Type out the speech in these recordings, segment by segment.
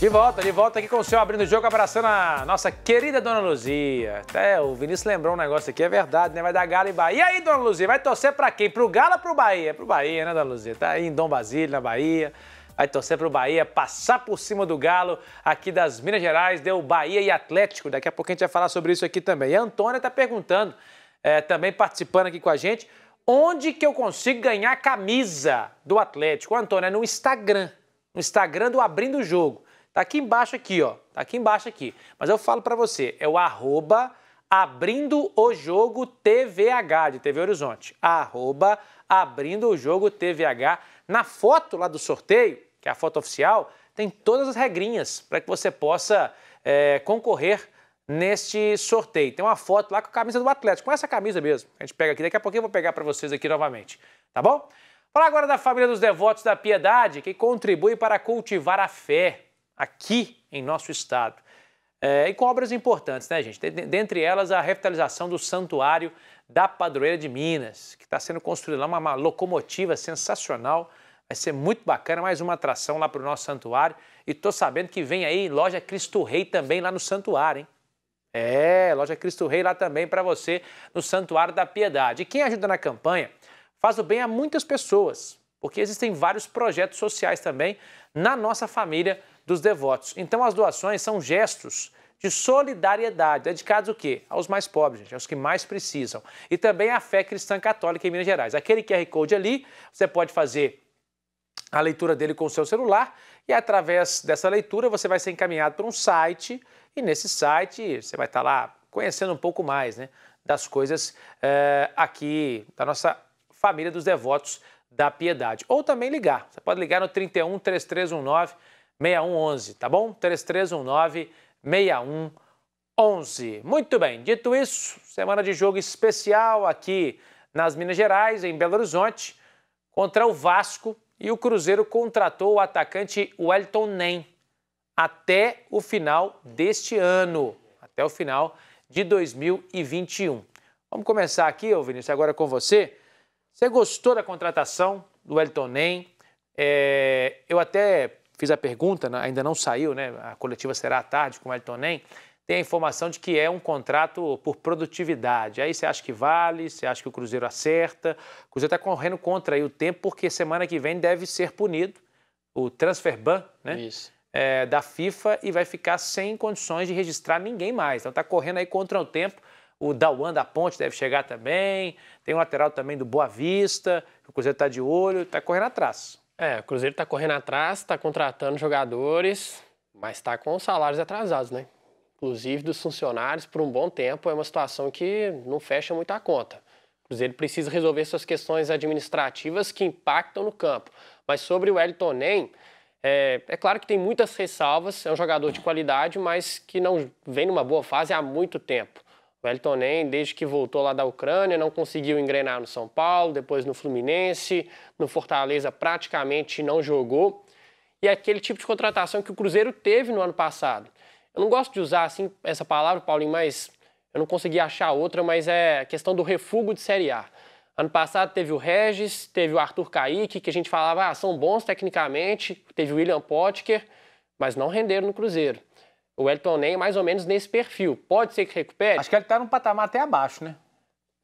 De volta, de volta aqui com o senhor abrindo o jogo, abraçando a nossa querida Dona Luzia. Até o Vinícius lembrou um negócio aqui, é verdade, né? Vai dar Galo e Bahia. E aí, Dona Luzia, vai torcer pra quem? Pro Galo ou pro Bahia? É pro Bahia, né, Dona Luzia? Tá aí em Dom Basílio, na Bahia. Vai torcer pro Bahia, passar por cima do Galo aqui das Minas Gerais. Deu Bahia e Atlético. Daqui a pouco a gente vai falar sobre isso aqui também. E a Antônia tá perguntando, é, também participando aqui com a gente, onde que eu consigo ganhar a camisa do Atlético? Antônia, é no Instagram. No Instagram do Abrindo o Jogo. Tá aqui embaixo aqui, ó. Tá aqui embaixo aqui. Mas eu falo para você, é o arroba abrindo o jogo TVH, de TV Horizonte. Arroba abrindo o jogo TVH. Na foto lá do sorteio, que é a foto oficial, tem todas as regrinhas para que você possa é, concorrer neste sorteio. Tem uma foto lá com a camisa do Atlético, com essa camisa mesmo. A gente pega aqui, daqui a pouquinho eu vou pegar para vocês aqui novamente, tá bom? Falar agora da família dos devotos da piedade, que contribui para cultivar a fé, aqui em nosso estado. É, e com obras importantes, né, gente? Dentre elas, a revitalização do Santuário da Padroeira de Minas, que está sendo construída lá uma, uma locomotiva sensacional. Vai ser muito bacana, mais uma atração lá para o nosso santuário. E estou sabendo que vem aí loja Cristo Rei também lá no santuário, hein? É, loja Cristo Rei lá também para você no Santuário da Piedade. E quem ajuda na campanha faz o bem a muitas pessoas porque existem vários projetos sociais também na nossa família dos devotos. Então as doações são gestos de solidariedade, dedicados o quê? Aos mais pobres, gente, aos que mais precisam. E também à fé cristã católica em Minas Gerais. Aquele QR Code ali, você pode fazer a leitura dele com o seu celular e através dessa leitura você vai ser encaminhado para um site e nesse site você vai estar lá conhecendo um pouco mais né, das coisas é, aqui da nossa família dos devotos da Piedade. Ou também ligar. Você pode ligar no 31 3319 6111, tá bom? 3319 6111. Muito bem, dito isso, semana de jogo especial aqui nas Minas Gerais, em Belo Horizonte, contra o Vasco. E o Cruzeiro contratou o atacante Wellington Nem até o final deste ano, até o final de 2021. Vamos começar aqui, ô Vinícius, agora com você você gostou da contratação do Elton Nem? É, eu até fiz a pergunta, né, ainda não saiu, né? A coletiva será à tarde com o Elton Nem. Tem a informação de que é um contrato por produtividade. Aí você acha que vale, você acha que o Cruzeiro acerta. O Cruzeiro está correndo contra aí o tempo, porque semana que vem deve ser punido o transfer ban, né? Isso. É, da FIFA e vai ficar sem condições de registrar ninguém mais. Então está correndo aí contra o tempo. O Dawan da Ponte deve chegar também. Tem o lateral também do Boa Vista. O Cruzeiro está de olho, está correndo atrás. É, o Cruzeiro está correndo atrás, está contratando jogadores, mas está com os salários atrasados, né? Inclusive dos funcionários, por um bom tempo, é uma situação que não fecha muito a conta. O Cruzeiro precisa resolver suas questões administrativas que impactam no campo. Mas sobre o Wellington Nem, é, é, claro que tem muitas ressalvas, é um jogador de qualidade, mas que não vem numa boa fase há muito tempo. O Elton Nem, desde que voltou lá da Ucrânia, não conseguiu engrenar no São Paulo, depois no Fluminense, no Fortaleza praticamente não jogou. E é aquele tipo de contratação que o Cruzeiro teve no ano passado. Eu não gosto de usar assim essa palavra, Paulinho, mas eu não consegui achar outra, mas é a questão do refúgio de Série A. Ano passado teve o Regis, teve o Arthur Kaique, que a gente falava, ah, são bons tecnicamente, teve o William Potker, mas não renderam no Cruzeiro o Wellington Nem é mais ou menos nesse perfil. Pode ser que recupere? Acho que ele está num patamar até abaixo, né?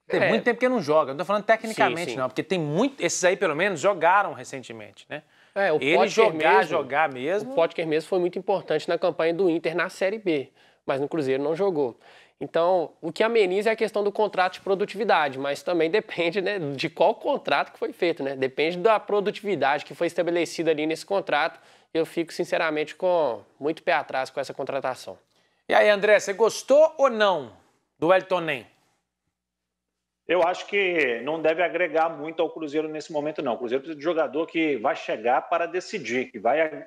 Tem é. muito tempo que ele não joga. Não tô falando tecnicamente, sim, sim. não, porque tem muito. Esses aí, pelo menos, jogaram recentemente, né? É, o ele Potker jogar, mesmo, jogar mesmo. O Potker mesmo foi muito importante na campanha do Inter na Série B, mas no Cruzeiro não jogou. Então, o que ameniza é a questão do contrato de produtividade, mas também depende né, de qual contrato que foi feito, né? Depende da produtividade que foi estabelecida ali nesse contrato eu fico, sinceramente, com muito pé atrás com essa contratação. E aí, André, você gostou ou não do Elton Nem? Eu acho que não deve agregar muito ao Cruzeiro nesse momento, não. O Cruzeiro precisa de jogador que vai chegar para decidir, que vai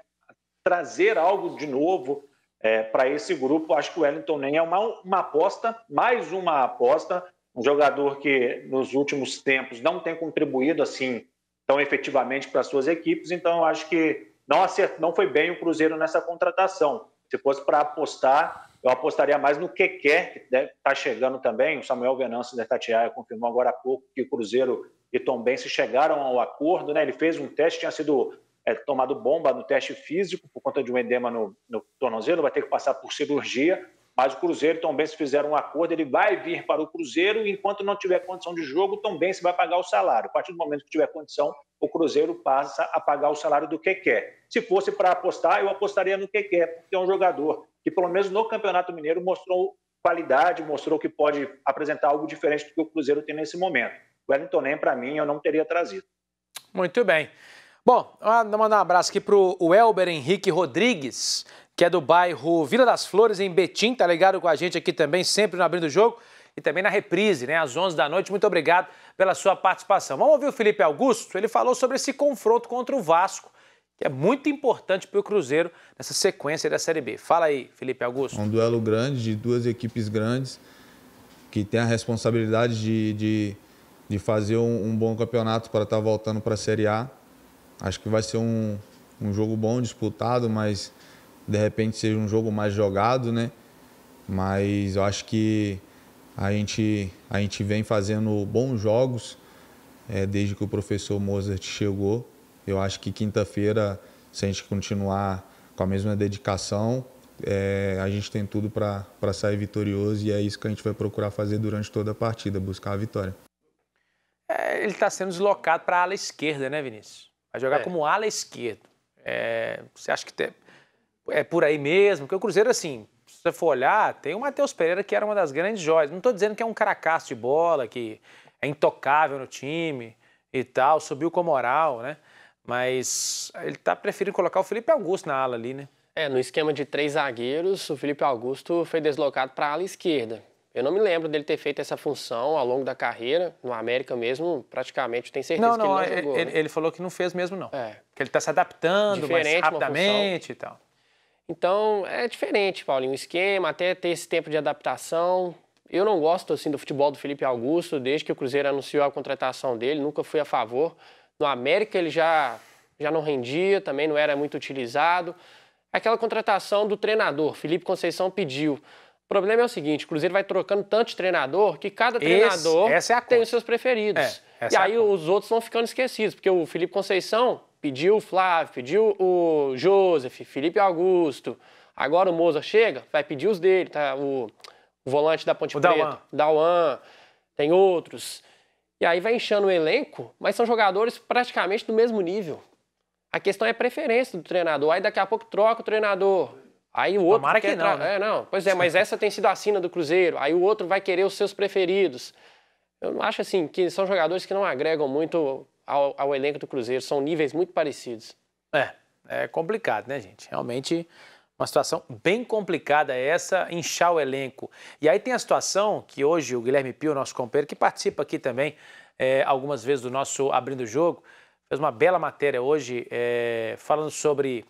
trazer algo de novo é, para esse grupo. Acho que o Wellington nem é uma, uma aposta, mais uma aposta. Um jogador que nos últimos tempos não tem contribuído assim tão efetivamente para suas equipes. Então, eu acho que não, não foi bem o Cruzeiro nessa contratação. Se fosse para apostar, eu apostaria mais no quer que deve estar tá chegando também. O Samuel Venâncio da Itatiaia confirmou agora há pouco que o Cruzeiro e Tom Tombense chegaram ao acordo. Né? Ele fez um teste, tinha sido é, tomado bomba no teste físico por conta de um edema no, no tornozelo, vai ter que passar por cirurgia mas o Cruzeiro também se fizer um acordo, ele vai vir para o Cruzeiro, enquanto não tiver condição de jogo, também se vai pagar o salário. A partir do momento que tiver condição, o Cruzeiro passa a pagar o salário do que quer. Se fosse para apostar, eu apostaria no que quer, porque é um jogador que, pelo menos no Campeonato Mineiro, mostrou qualidade, mostrou que pode apresentar algo diferente do que o Cruzeiro tem nesse momento. O Wellington Nem, para mim, eu não teria trazido. Muito bem. Bom, mandar um abraço aqui para o Elber Henrique Rodrigues, que é do bairro Vila das Flores, em Betim, tá ligado com a gente aqui também, sempre no Abrindo o Jogo e também na reprise, né, às 11 da noite. Muito obrigado pela sua participação. Vamos ouvir o Felipe Augusto? Ele falou sobre esse confronto contra o Vasco, que é muito importante para o Cruzeiro nessa sequência da Série B. Fala aí, Felipe Augusto. É um duelo grande de duas equipes grandes que tem a responsabilidade de, de, de fazer um, um, bom campeonato para estar tá voltando para a Série A. Acho que vai ser um, um jogo bom, disputado, mas de repente seja um jogo mais jogado, né? Mas eu acho que a gente, a gente vem fazendo bons jogos é, desde que o professor Mozart chegou. Eu acho que quinta-feira, se a gente continuar com a mesma dedicação, é, a gente tem tudo para sair vitorioso e é isso que a gente vai procurar fazer durante toda a partida, buscar a vitória. É, ele está sendo deslocado para a ala esquerda, né, Vinícius? Vai jogar é. como ala esquerda. É, você acha que tem é por aí mesmo, porque o Cruzeiro, assim, se você for olhar, tem o Matheus Pereira que era uma das grandes joias. Não estou dizendo que é um caracaço de bola, que é intocável no time e tal, subiu com moral, né? Mas ele tá preferindo colocar o Felipe Augusto na ala ali, né? É, no esquema de três zagueiros, o Felipe Augusto foi deslocado para a ala esquerda. Eu não me lembro dele ter feito essa função ao longo da carreira, no América mesmo, praticamente, tenho certeza não, não, que ele não ele, é, jogou. Ele, né? ele falou que não fez mesmo, não. É. Que ele está se adaptando Diferente mais rapidamente e tal. Então é diferente, Paulinho, o esquema, até ter esse tempo de adaptação. Eu não gosto assim do futebol do Felipe Augusto, desde que o Cruzeiro anunciou a contratação dele, nunca fui a favor. No América ele já, já não rendia, também não era muito utilizado. Aquela contratação do treinador, Felipe Conceição pediu. O problema é o seguinte, o Cruzeiro vai trocando tanto de treinador que cada treinador é tem os seus preferidos. É, e é aí é os outros vão ficando esquecidos, porque o Felipe Conceição pediu o Flávio, pediu o Joseph, Felipe Augusto. Agora o Moza chega, vai pedir os dele, tá? O, o volante da Ponte o Preta, Dawan, tem outros. E aí vai enchendo o elenco, mas são jogadores praticamente do mesmo nível. A questão é a preferência do treinador. Aí daqui a pouco troca o treinador. Aí o outro Tomara quer que não, né? é, não. Pois é, mas essa tem sido a sina do Cruzeiro. Aí o outro vai querer os seus preferidos. Eu acho assim que são jogadores que não agregam muito ao, ao elenco do Cruzeiro. São níveis muito parecidos. É, é complicado, né, gente? Realmente uma situação bem complicada essa, inchar o elenco. E aí tem a situação que hoje o Guilherme Pio, nosso companheiro, que participa aqui também é, algumas vezes do nosso Abrindo o Jogo, fez uma bela matéria hoje é, falando sobre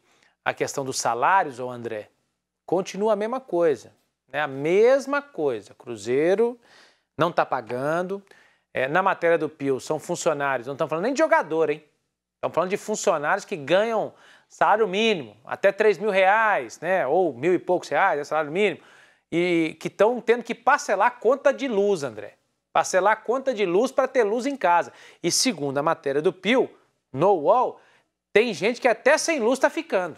a questão dos salários, ô André. Continua a mesma coisa, né? a mesma coisa. Cruzeiro não está pagando, é, na matéria do Pio são funcionários, não estamos falando nem de jogador, hein? Estamos falando de funcionários que ganham salário mínimo, até 3 mil reais, né? Ou mil e poucos reais, é salário mínimo. E que estão tendo que parcelar conta de luz, André. Parcelar conta de luz para ter luz em casa. E segundo a matéria do Pio, no UOL, tem gente que até sem luz está ficando.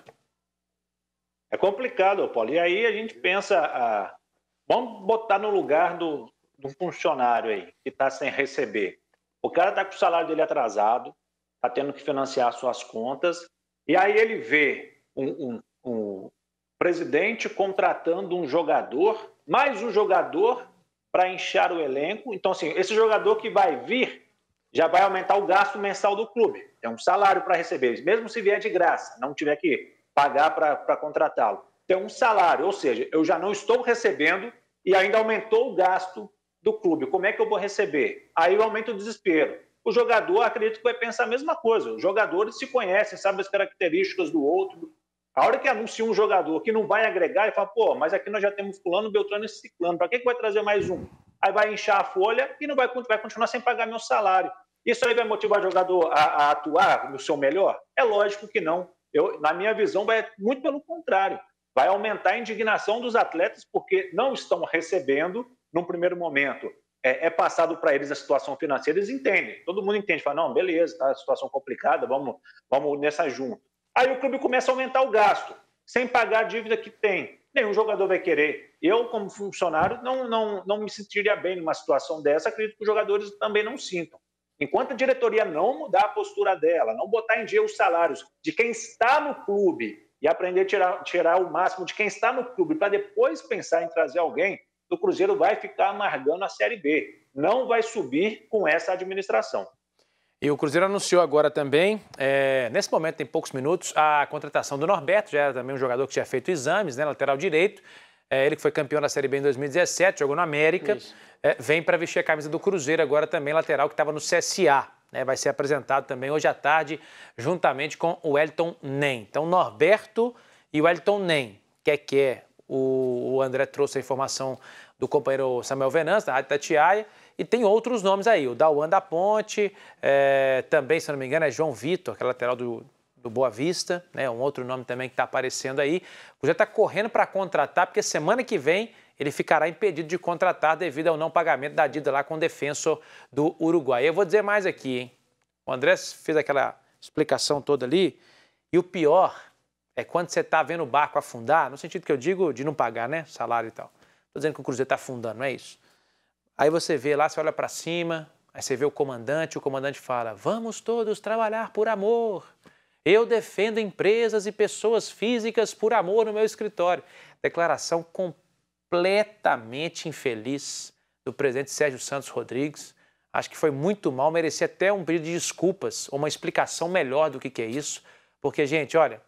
É complicado, Paulo. E aí a gente pensa, ah, vamos botar no lugar do, de um funcionário aí que está sem receber. O cara está com o salário dele atrasado, está tendo que financiar suas contas, e aí ele vê um, um, um presidente contratando um jogador, mais um jogador para inchar o elenco. Então, assim, esse jogador que vai vir já vai aumentar o gasto mensal do clube. É um salário para receber, mesmo se vier de graça, não tiver que pagar para contratá-lo. Tem então, é um salário, ou seja, eu já não estou recebendo e ainda aumentou o gasto do clube, como é que eu vou receber? Aí aumento o desespero. O jogador, acredito que vai pensar a mesma coisa. Os jogadores se conhecem, sabem as características do outro. A hora que anuncia um jogador que não vai agregar, ele fala, pô, mas aqui nós já temos fulano, beltrano e ciclano, para que, que vai trazer mais um? Aí vai inchar a folha e não vai, vai continuar sem pagar meu salário. Isso aí vai motivar o jogador a, a atuar no seu melhor? É lógico que não. Eu, na minha visão, vai muito pelo contrário. Vai aumentar a indignação dos atletas porque não estão recebendo num primeiro momento é, é passado para eles a situação financeira, eles entendem. Todo mundo entende, fala, não, beleza, tá, situação complicada, vamos, vamos nessa junto. Aí o clube começa a aumentar o gasto, sem pagar a dívida que tem. Nenhum jogador vai querer. Eu, como funcionário, não, não, não me sentiria bem numa situação dessa, acredito que os jogadores também não sintam. Enquanto a diretoria não mudar a postura dela, não botar em dia os salários de quem está no clube e aprender a tirar, tirar o máximo de quem está no clube para depois pensar em trazer alguém, do Cruzeiro vai ficar amargando a Série B. Não vai subir com essa administração. E o Cruzeiro anunciou agora também, é, nesse momento tem poucos minutos, a contratação do Norberto, já era também um jogador que tinha feito exames, né, lateral direito. É, ele que foi campeão da Série B em 2017, jogou no América, é, vem para vestir a camisa do Cruzeiro agora também, lateral que estava no CSA. Né, vai ser apresentado também hoje à tarde, juntamente com o Elton Nem. Então, Norberto e o Elton Nem, que é que é o, o André trouxe a informação do companheiro Samuel Venâncio, da Rádio Tatiaia, e tem outros nomes aí, o Dauan da Ponte, é, também, se não me engano, é João Vitor, que é lateral do, do Boa Vista, né? um outro nome também que está aparecendo aí. O já está correndo para contratar, porque semana que vem ele ficará impedido de contratar devido ao não pagamento da dívida lá com o defensor do Uruguai. Eu vou dizer mais aqui, hein? O André fez aquela explicação toda ali, e o pior é quando você está vendo o barco afundar, no sentido que eu digo de não pagar, né? Salário e tal. Estou dizendo que o Cruzeiro está afundando, não é isso? Aí você vê lá, você olha para cima, aí você vê o comandante, o comandante fala: Vamos todos trabalhar por amor. Eu defendo empresas e pessoas físicas por amor no meu escritório. Declaração completamente infeliz do presidente Sérgio Santos Rodrigues. Acho que foi muito mal, merecia até um pedido de desculpas ou uma explicação melhor do que, que é isso. Porque, gente, olha,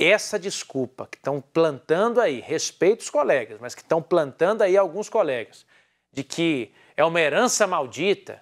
essa desculpa que estão plantando aí, respeito os colegas, mas que estão plantando aí alguns colegas, de que é uma herança maldita,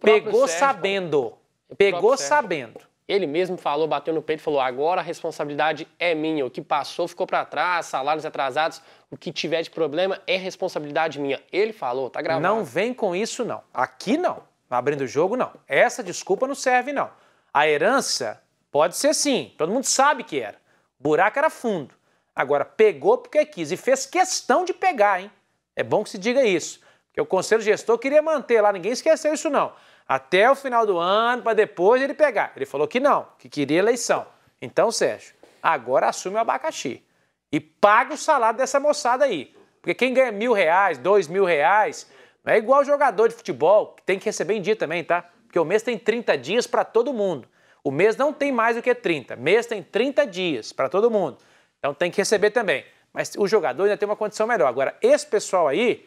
pegou Sérgio, sabendo. Pegou sabendo. Ele mesmo falou, bateu no peito e falou: agora a responsabilidade é minha. O que passou ficou para trás, salários atrasados, o que tiver de problema é responsabilidade minha. Ele falou, tá gravado. Não vem com isso, não. Aqui não. Abrindo o jogo, não. Essa desculpa não serve, não. A herança Pode ser sim, todo mundo sabe que era. O buraco era fundo. Agora, pegou porque quis e fez questão de pegar, hein? É bom que se diga isso. Porque o conselho gestor queria manter lá, ninguém esqueceu isso não. Até o final do ano, para depois ele pegar. Ele falou que não, que queria eleição. Então, Sérgio, agora assume o abacaxi. E paga o salário dessa moçada aí. Porque quem ganha mil reais, dois mil reais, não é igual jogador de futebol, que tem que receber em dia também, tá? Porque o mês tem 30 dias para todo mundo. O mês não tem mais do que 30. Mês tem 30 dias para todo mundo. Então tem que receber também. Mas o jogador ainda tem uma condição melhor. Agora, esse pessoal aí,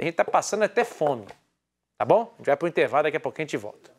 a gente tá passando até fome. Tá bom? A gente vai pro intervalo, daqui a pouquinho a gente volta.